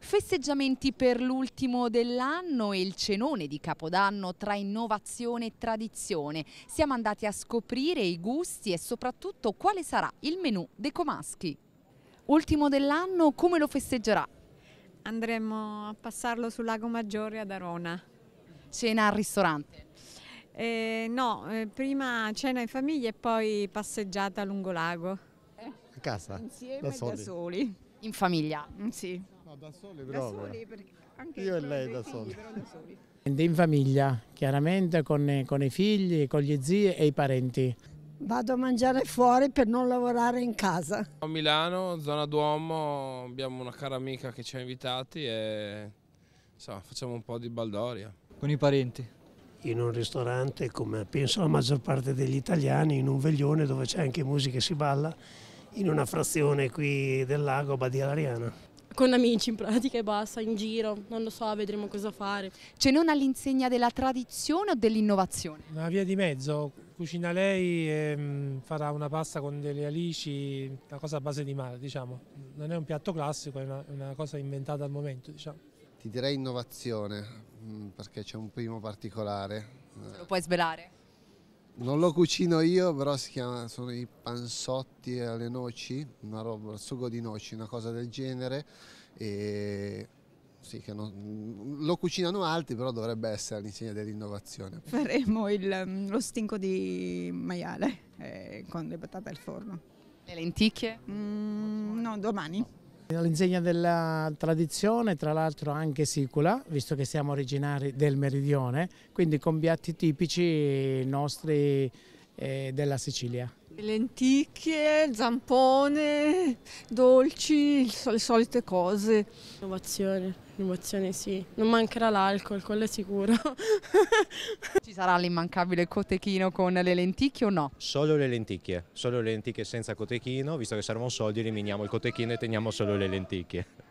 Festeggiamenti per l'ultimo dell'anno e il cenone di Capodanno tra innovazione e tradizione. Siamo andati a scoprire i gusti e soprattutto quale sarà il menù dei Comaschi. Ultimo dell'anno, come lo festeggerà? Andremo a passarlo sul Lago Maggiore ad Arona. Cena al ristorante? Eh, no, eh, prima cena in famiglia e poi passeggiata lungo lago. A casa? Insieme da soli. da soli. In famiglia? Mm, sì. No, da soli proprio. Da soli, perché anche io e lei da soli. Figli, da soli. In famiglia, chiaramente, con, con i figli, con gli zii e i parenti. Vado a mangiare fuori per non lavorare in casa. A Milano, zona Duomo, abbiamo una cara amica che ci ha invitati e insomma, facciamo un po' di baldoria. Con i parenti? In un ristorante, come penso la maggior parte degli italiani, in un veglione dove c'è anche musica e si balla, in una frazione qui del lago Badia Lariana con amici in pratica e basta, in giro, non lo so, vedremo cosa fare. Cioè non all'insegna della tradizione o dell'innovazione? Una via di mezzo, cucina lei e mm, farà una pasta con delle alici, una cosa a base di mare, diciamo. Non è un piatto classico, è una, una cosa inventata al momento, diciamo. Ti direi innovazione, mm, perché c'è un primo particolare. Se lo puoi svelare? non lo cucino io, però si chiama, sono i pansotti alle noci, una roba, il sugo di noci, una cosa del genere. E sì, non, lo cucinano altri, però dovrebbe essere all'insegna dell'innovazione. Faremo il, mm, lo stinco di maiale eh, con le patate al forno. Le lenticchie? Mm, no, domani. All'insegna della tradizione, tra l'altro anche sicula, visto che siamo originari del meridione, quindi con piatti tipici nostri eh, della Sicilia. Lenticchie, zampone, dolci, le solite cose. Innovazione, innovazione sì. Non mancherà l'alcol, quello è sicuro. Ci sarà l'immancabile cotechino con le lenticchie o no? Solo le lenticchie, solo le lenticchie senza cotechino, visto che servono soldi eliminiamo il cotechino e teniamo solo le lenticchie.